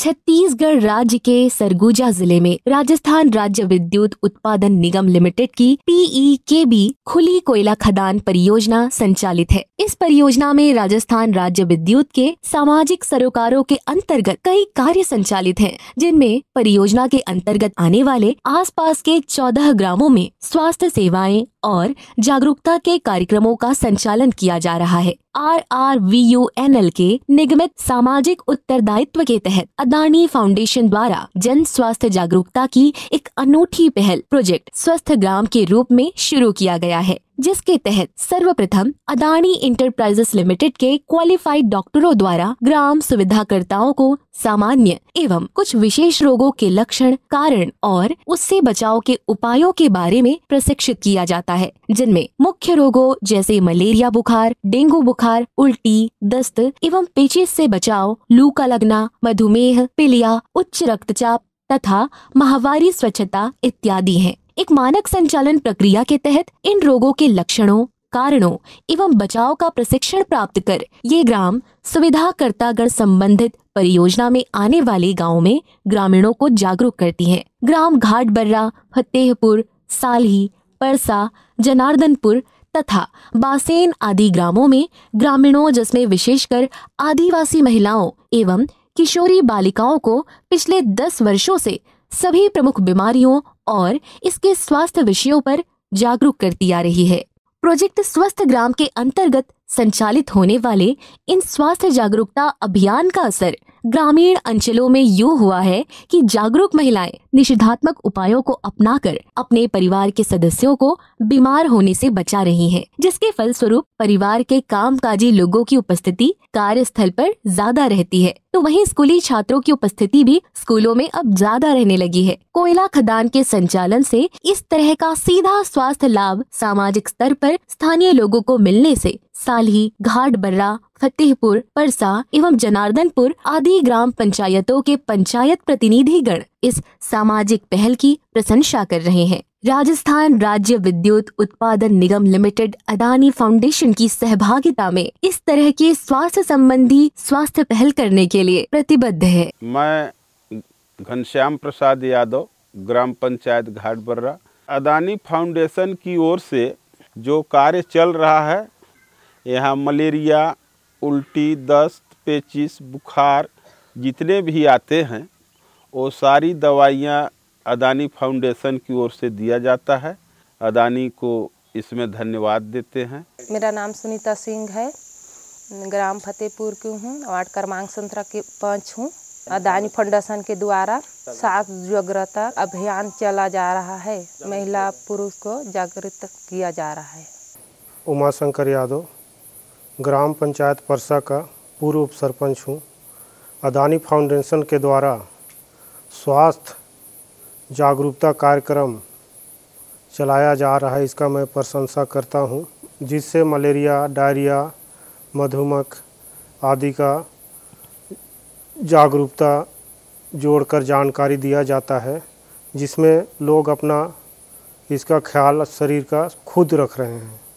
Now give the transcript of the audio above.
छत्तीसगढ़ राज्य के सरगुजा जिले में राजस्थान राज्य विद्युत उत्पादन निगम लिमिटेड की पीई के बी खुली कोयला खदान परियोजना संचालित है इस परियोजना में राजस्थान राज्य विद्युत के सामाजिक सरोकारों के अंतर्गत कई कार्य संचालित हैं, जिनमें परियोजना के अंतर्गत आने वाले आसपास के चौदह ग्रामों में स्वास्थ्य सेवाएं और जागरूकता के कार्यक्रमों का संचालन किया जा रहा है R R V U N L के निगमित सामाजिक उत्तरदायित्व के तहत अदानी फाउंडेशन द्वारा जन स्वास्थ्य जागरूकता की एक अनूठी पहल प्रोजेक्ट स्वस्थ ग्राम के रूप में शुरू किया गया है जिसके तहत सर्वप्रथम अदानी इंटरप्राइजेस लिमिटेड के क्वालिफाइड डॉक्टरों द्वारा ग्राम सुविधाकर्ताओं को सामान्य एवं कुछ विशेष रोगों के लक्षण कारण और उससे बचाव के उपायों के बारे में प्रशिक्षित किया जाता है जिनमें मुख्य रोगों जैसे मलेरिया बुखार डेंगू बुखार उल्टी दस्त एवं पेचिस से बचाव लू का लगना मधुमेह पिलिया उच्च रक्तचाप तथा महावारी स्वच्छता इत्यादि हैं। एक मानक संचालन प्रक्रिया के तहत इन रोगों के लक्षणों कारणों एवं बचाव का प्रशिक्षण प्राप्त कर ये ग्राम सुविधाकर्तागढ़ संबंधित परियोजना में आने वाले गाँव में ग्रामीणों को जागरूक करती है ग्राम घाट बर्रा फतेहपुर सालही परसा जनार्दनपुर तथा बासेन आदि ग्रामों में ग्रामीणों जिसमें विशेषकर आदिवासी महिलाओं एवं किशोरी बालिकाओं को पिछले दस वर्षों से सभी प्रमुख बीमारियों और इसके स्वास्थ्य विषयों पर जागरूक करती आ रही है प्रोजेक्ट स्वस्थ ग्राम के अंतर्गत संचालित होने वाले इन स्वास्थ्य जागरूकता अभियान का असर ग्रामीण अंचलों में यू हुआ है कि जागरूक महिलाएं निषेधात्मक उपायों को अपनाकर अपने परिवार के सदस्यों को बीमार होने से बचा रही हैं, जिसके फलस्वरूप परिवार के कामकाजी लोगों की उपस्थिति कार्यस्थल पर ज्यादा रहती है तो वहीं स्कूली छात्रों की उपस्थिति भी स्कूलों में अब ज्यादा रहने लगी है कोयला खदान के संचालन से इस तरह का सीधा स्वास्थ्य लाभ सामाजिक स्तर पर स्थानीय लोगों को मिलने से साली घाट बर्रा फतेहपुर परसा एवं जनार्दनपुर आदि ग्राम पंचायतों के पंचायत प्रतिनिधिगण इस सामाजिक पहल की प्रशंसा कर रहे हैं राजस्थान राज्य विद्युत उत्पादन निगम लिमिटेड अदानी फाउंडेशन की सहभागिता में इस तरह के स्वास्थ्य संबंधी स्वास्थ्य पहल करने के लिए प्रतिबद्ध है मैं घनश्याम प्रसाद यादव ग्राम पंचायत घाट बर्रा अदानी फाउंडेशन की ओर से जो कार्य चल रहा है यहाँ मलेरिया उल्टी दस्त पेचिस बुखार जितने भी आते हैं वो सारी दवाइयाँ अदानी फाउंडेशन की ओर से दिया जाता है अदानी को इसमें धन्यवाद देते हैं मेरा नाम सुनीता सिंह है ग्राम फतेहपुर की हूँ वार्ड क्रमांक संतरा के पंच हूँ अदानी फाउंडेशन के द्वारा सात जागृता अभियान चला जा रहा है महिला पुरुष को जागृत किया जा रहा है उमा शंकर यादव ग्राम पंचायत परसा का पूर्व उप सरपंच हूँ अदानी फाउंडेशन के द्वारा स्वास्थ्य जागरूकता कार्यक्रम चलाया जा रहा है इसका मैं प्रशंसा करता हूँ जिससे मलेरिया डायरिया मधुमक्ख आदि का जागरूकता जोड़कर जानकारी दिया जाता है जिसमें लोग अपना इसका ख्याल शरीर का खुद रख रहे हैं